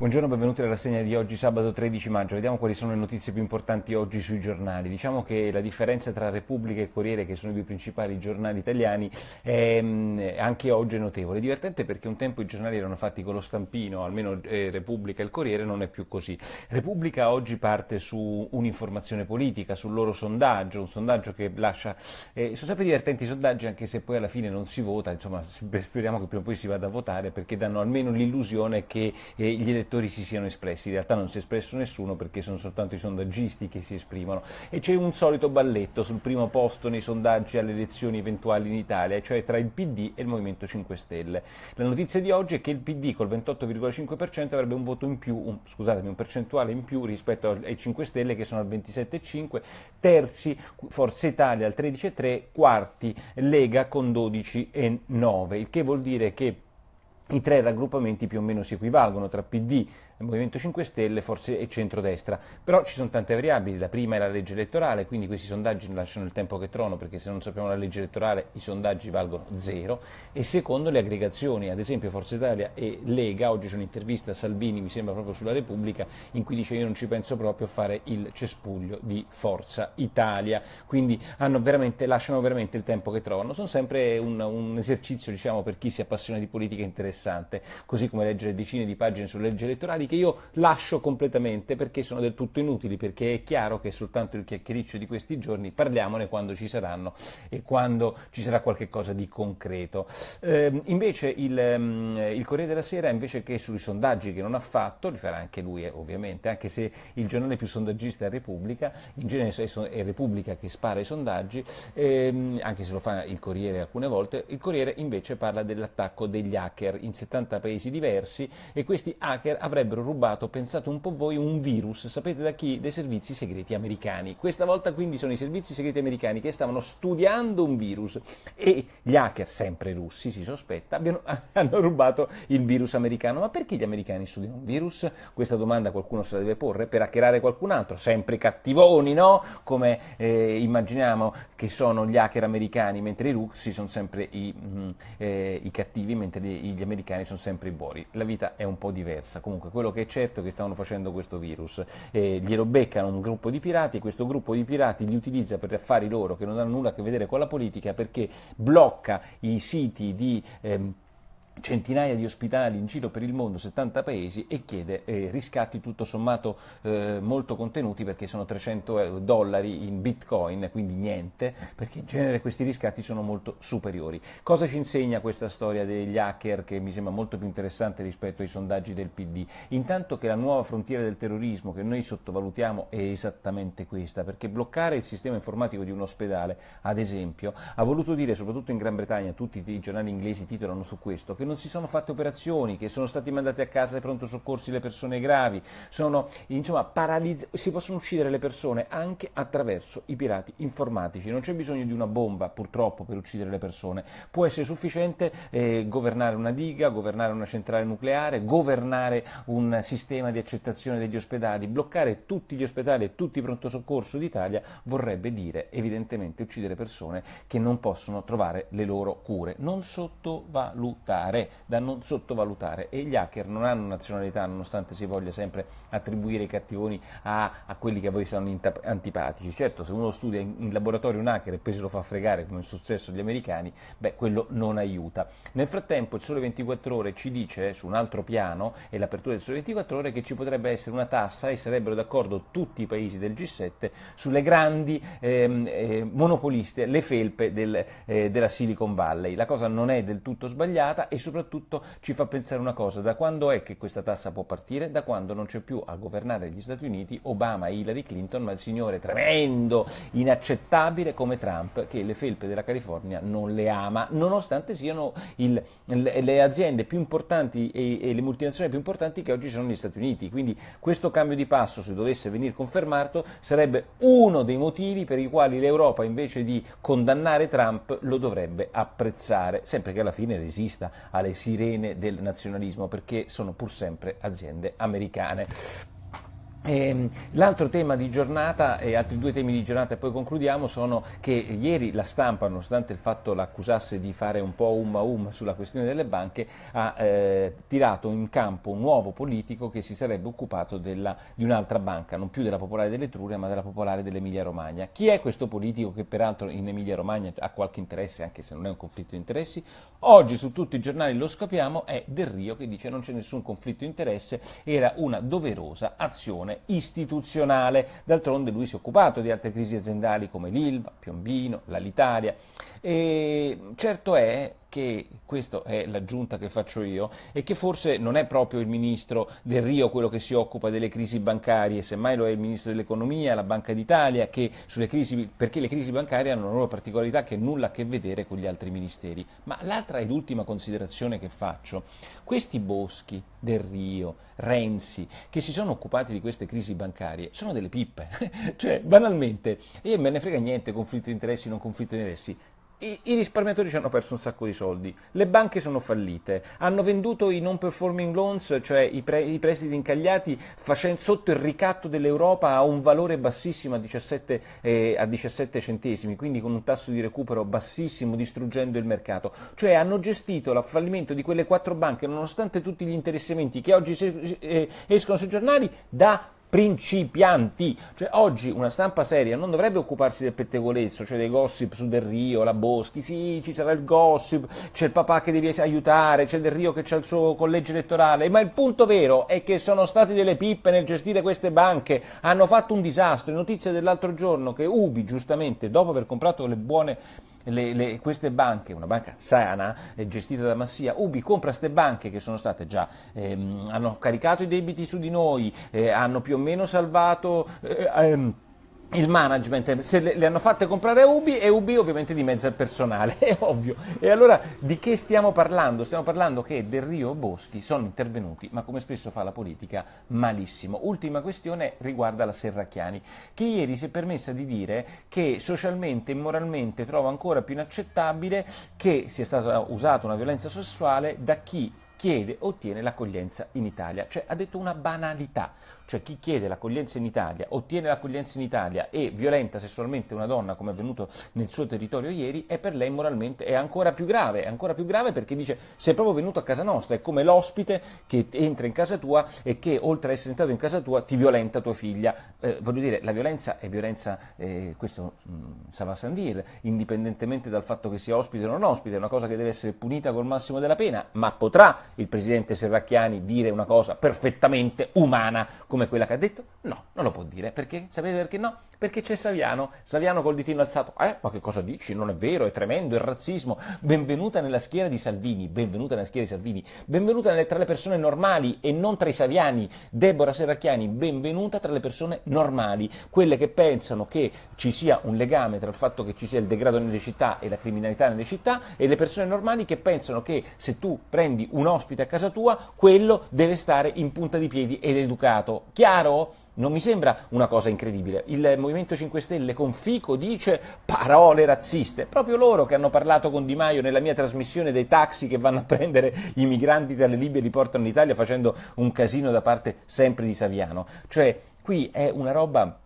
Buongiorno, benvenuti alla rassegna di oggi sabato 13 maggio. Vediamo quali sono le notizie più importanti oggi sui giornali. Diciamo che la differenza tra Repubblica e Corriere, che sono i due principali giornali italiani, mm, è, anche oggi notevole. È divertente perché un tempo i giornali erano fatti con lo stampino, almeno eh, Repubblica e il Corriere non è più così. Repubblica oggi parte su un'informazione politica, sul loro sondaggio, un sondaggio che lascia... Eh, sono sempre divertenti i sondaggi anche se poi alla fine non si vota, insomma speriamo che prima o poi si vada a votare perché danno almeno l'illusione che eh, gli elettori elettori si siano espressi, in realtà non si è espresso nessuno perché sono soltanto i sondaggisti che si esprimono e c'è un solito balletto sul primo posto nei sondaggi alle elezioni eventuali in Italia, cioè tra il PD e il Movimento 5 Stelle. La notizia di oggi è che il PD col 28,5% avrebbe un voto in più, un, scusatemi, un percentuale in più rispetto ai 5 Stelle che sono al 27,5, terzi Forza Italia al 13,3, quarti Lega con 12,9, il che vuol dire che i tre raggruppamenti più o meno si equivalgono tra PD, Movimento 5 Stelle, Forze e Centrodestra. Però ci sono tante variabili, la prima è la legge elettorale, quindi questi sondaggi lasciano il tempo che trono perché se non sappiamo la legge elettorale i sondaggi valgono zero e secondo le aggregazioni, ad esempio Forza Italia e Lega, oggi c'è un'intervista a Salvini, mi sembra proprio sulla Repubblica, in cui dice io non ci penso proprio a fare il cespuglio di Forza Italia, quindi veramente, lasciano veramente il tempo che trovano. Sono sempre un, un esercizio diciamo, per chi si appassiona di politica interessante interessante, così come leggere decine di pagine sulle leggi elettorali che io lascio completamente perché sono del tutto inutili, perché è chiaro che è soltanto il chiacchiericcio di questi giorni, parliamone quando ci saranno e quando ci sarà qualcosa di concreto. Eh, invece il, mm, il, Corriere della Sera, invece che sui sondaggi che non ha fatto, li farà anche lui eh, ovviamente, anche se il giornale più sondaggista è Repubblica, in genere è Repubblica che spara i sondaggi, ehm, anche se lo fa il Corriere alcune volte, il Corriere invece parla dell'attacco degli hacker in 70 paesi diversi e questi hacker avrebbero rubato, pensate un po' voi, un virus, sapete da chi? Dei servizi segreti americani. Questa volta quindi sono i servizi segreti americani che stavano studiando un virus e gli hacker, sempre russi si sospetta, abbiano, hanno rubato il virus americano. Ma perché gli americani studiano un virus? Questa domanda qualcuno se la deve porre per hackerare qualcun altro, sempre cattivoni, no? Come eh, immaginiamo che sono gli hacker americani, mentre i russi sono sempre i, mh, mm, eh, i cattivi, mentre gli americani americani sono sempre i bori. La vita è un po' diversa. Comunque, quello che è certo è che stavano facendo questo virus. Eh, glielo beccano un gruppo di pirati, questo gruppo di pirati li utilizza per affari loro che non hanno nulla a che vedere con la politica perché blocca i siti di. Ehm, centinaia di ospitali in giro per il mondo, 70 paesi, e chiede eh, riscatti tutto sommato eh, molto contenuti perché sono 300 dollari in bitcoin, quindi niente, perché in genere questi riscatti sono molto superiori. Cosa ci insegna questa storia degli hacker che mi sembra molto più interessante rispetto ai sondaggi del PD? Intanto che la nuova frontiera del terrorismo che noi sottovalutiamo è esattamente questa, perché bloccare il sistema informatico di un ospedale, ad esempio, ha voluto dire, soprattutto in Gran Bretagna, tutti i giornali inglesi titolano su questo, che non si sono fatte operazioni, che sono stati mandati a casa ai pronto soccorsi le persone gravi, sono, insomma, paralizz- si possono uccidere le persone anche attraverso i pirati informatici. Non c'è bisogno di una bomba, purtroppo, per uccidere le persone. Può essere sufficiente eh, governare una diga, governare una centrale nucleare, governare un sistema di accettazione degli ospedali. Bloccare tutti gli ospedali e tutti i pronto soccorso d'Italia vorrebbe dire, evidentemente, uccidere persone che non possono trovare le loro cure. Non sottovalutare valutare, da non sottovalutare. E gli hacker non hanno nazionalità, nonostante si voglia sempre attribuire i cattivoni a, a quelli che a voi sono antipatici. Certo, se uno studia in, in, laboratorio un hacker e poi se lo fa fregare, come è successo agli americani, beh, quello non aiuta. Nel frattempo il Sole 24 Ore ci dice, eh, su un altro piano, e l'apertura del Sole 24 Ore, che ci potrebbe essere una tassa e sarebbero d'accordo tutti i paesi del G7 sulle grandi ehm, eh, monopoliste, le felpe del, eh, della Silicon Valley. La cosa non è del tutto sbagliata e soprattutto ci fa pensare una cosa, da quando è che questa tassa può partire? Da quando non c'è più a governare gli Stati Uniti Obama e Hillary Clinton, ma il signore tremendo, inaccettabile come Trump, che le felpe della California non le ama, nonostante siano il, le, aziende più importanti e, e le multinazionali più importanti che oggi sono negli Stati Uniti. Quindi questo cambio di passo, se dovesse venire confermato, sarebbe uno dei motivi per i quali l'Europa, invece di condannare Trump, lo dovrebbe apprezzare, sempre che alla fine resista alle sirene del nazionalismo perché sono pur sempre aziende americane. Ehm, l'altro tema di giornata, e altri due temi di giornata e poi concludiamo, sono che ieri la stampa, nonostante il fatto l'accusasse di fare un po' um a um sulla questione delle banche, ha eh, tirato in campo un nuovo politico che si sarebbe occupato della, di un'altra banca, non più della Popolare dell'Etruria ma della Popolare dell'Emilia Romagna. Chi è questo politico che peraltro in Emilia Romagna ha qualche interesse, anche se non è un conflitto di interessi? Oggi su tutti i giornali lo scopriamo, è Del Rio che dice che non c'è nessun conflitto di interesse, era una doverosa azione gestione istituzionale. D'altronde lui si è occupato di altre crisi aziendali come l'Ilva, Piombino, l'Alitalia. E certo è, che questa è l'aggiunta che faccio io, e che forse non è proprio il ministro del Rio quello che si occupa delle crisi bancarie, semmai lo è il ministro dell'economia, la Banca d'Italia, crisi, perché le crisi bancarie hanno una loro particolarità che nulla a che vedere con gli altri ministeri. Ma l'altra ed ultima considerazione che faccio, questi boschi del Rio, Renzi, che si sono occupati di queste crisi bancarie, sono delle pippe, cioè banalmente, io me ne frega niente, conflitto di interessi, non conflitto di interessi, i, risparmiatori ci hanno perso un sacco di soldi, le banche sono fallite, hanno venduto i non performing loans, cioè i, pre, i prestiti incagliati facendo, sotto il ricatto dell'Europa a un valore bassissimo a 17, eh, a 17 centesimi, quindi con un tasso di recupero bassissimo, distruggendo il mercato. Cioè hanno gestito il fallimento di quelle quattro banche, nonostante tutti gli interessamenti che oggi eh, escono sui giornali, da principianti. Cioè, oggi una stampa seria non dovrebbe occuparsi del pettegolezzo, cioè dei gossip su Del Rio, la Boschi, sì, ci sarà il gossip, c'è il papà che devi aiutare, c'è Del Rio che ha il suo collegio elettorale, ma il punto vero è che sono stati delle pippe nel gestire queste banche, hanno fatto un disastro. È notizia dell'altro giorno che Ubi, giustamente, dopo aver comprato le buone le, le, queste banche, una banca sana, eh, gestita da Massia, Ubi compra queste banche che sono state già, ehm, hanno caricato i debiti su di noi, eh, hanno più o meno salvato... Eh, ehm, il management, se le, le, hanno fatte comprare a Ubi e Ubi ovviamente di mezzo al personale, è ovvio. E allora di che stiamo parlando? Stiamo parlando che Del Rio e Boschi sono intervenuti, ma come spesso fa la politica, malissimo. Ultima questione riguarda la Serracchiani, che ieri si è permessa di dire che socialmente e moralmente trova ancora più inaccettabile che sia stata usata una violenza sessuale da chi chiede, ottiene l'accoglienza in Italia. Cioè ha detto una banalità cioè chi chiede l'accoglienza in Italia, ottiene l'accoglienza in Italia e violenta sessualmente una donna come è avvenuto nel suo territorio ieri, è per lei moralmente è ancora più grave, è ancora più grave perché dice sei proprio venuto a casa nostra, è come l'ospite che entra in casa tua e che oltre ad essere entrato in casa tua ti violenta tua figlia. Eh, voglio dire, la violenza è violenza, eh, questo mh, Sava dire, indipendentemente dal fatto che sia ospite o non ospite, è una cosa che deve essere punita col massimo della pena, ma potrà il presidente Serracchiani dire una cosa perfettamente umana come come quella che ha detto? No, non lo può dire. Perché? Sapete perché no? Perché c'è Saviano, Saviano col ditino alzato. Eh, ma che cosa dici? Non è vero, è tremendo, il razzismo. Benvenuta nella schiera di Salvini, benvenuta nella schiera di Salvini, benvenuta tra le persone normali e non tra i saviani. Deborah Serracchiani, benvenuta tra le persone normali, quelle che pensano che ci sia un legame tra il fatto che ci sia il degrado nelle città e la criminalità nelle città e le persone normali che pensano che se tu prendi un ospite a casa tua, quello deve stare in punta di piedi ed educato. Chiaro? Non mi sembra una cosa incredibile. Il Movimento 5 Stelle con Fico dice parole razziste. Proprio loro che hanno parlato con Di Maio nella mia trasmissione dei taxi che vanno a prendere i migranti dalle Libie e li portano in Italia facendo un casino da parte sempre di Saviano. Cioè, qui è una roba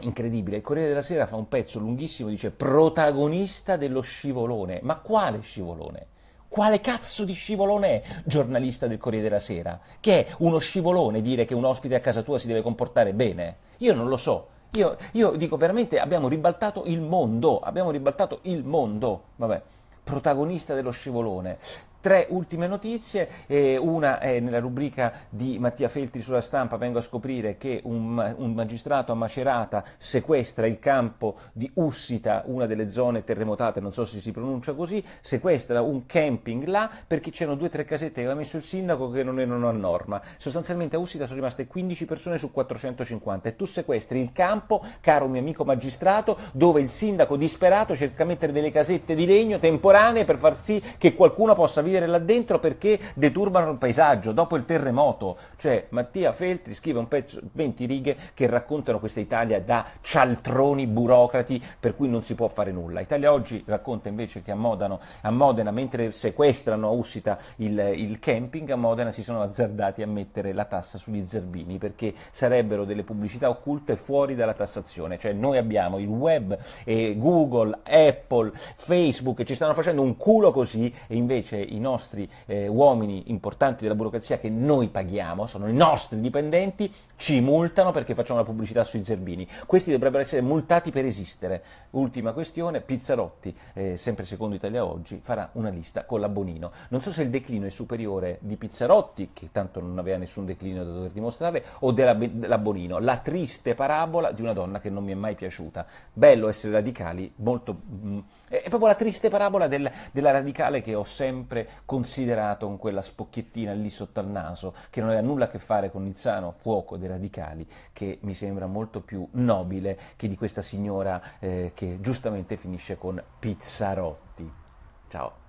incredibile. Il Corriere della Sera fa un pezzo lunghissimo, dice protagonista dello scivolone. Ma quale scivolone? quale cazzo di scivolone è, giornalista del Corriere della Sera? Che è uno scivolone dire che un ospite a casa tua si deve comportare bene? Io non lo so. Io, io dico veramente abbiamo ribaltato il mondo, abbiamo ribaltato il mondo. Vabbè protagonista dello scivolone. Tre ultime notizie, eh, una è nella rubrica di Mattia Feltri sulla stampa, vengo a scoprire che un, un, magistrato a Macerata sequestra il campo di Ussita, una delle zone terremotate, non so se si pronuncia così, sequestra un camping là perché c'erano due o tre casette che aveva messo il sindaco che non erano a norma. Sostanzialmente a Ussita sono rimaste 15 persone su 450 e tu sequestri il campo, caro mio amico magistrato, dove il sindaco disperato cerca di mettere delle casette di legno temporanee per far sì che qualcuno possa vivere là dentro perché deturbano il paesaggio dopo il terremoto. Cioè Mattia Feltri scrive un pezzo, 20 righe, che raccontano questa Italia da cialtroni burocrati per cui non si può fare nulla. Italia Oggi racconta invece che a, Modano, a Modena, mentre sequestrano a Ussita il, il camping, a Modena si sono azzardati a mettere la tassa sugli zerbini perché sarebbero delle pubblicità occulte fuori dalla tassazione. Cioè noi abbiamo il web, e Google, Apple, Facebook, ci stanno facendo un culo così e invece i i nostri eh, uomini importanti della burocrazia che noi paghiamo, sono i nostri dipendenti, ci multano perché facciamo la pubblicità sui zerbini. Questi dovrebbero essere multati per esistere. Ultima questione, Pizzarotti, eh, sempre secondo Italia Oggi, farà una lista con la Bonino. Non so se il declino è superiore di Pizzarotti, che tanto non aveva nessun declino da dover dimostrare, o della, Bonino, la triste parabola di una donna che non mi è mai piaciuta. Bello essere radicali, molto... Mh, mm, è proprio la triste parabola del, della radicale che ho sempre considerato con quella spocchiettina lì sotto al naso, che non aveva nulla a che fare con il sano fuoco dei radicali, che mi sembra molto più nobile che di questa signora eh, che giustamente finisce con Pizzarotti. Ciao.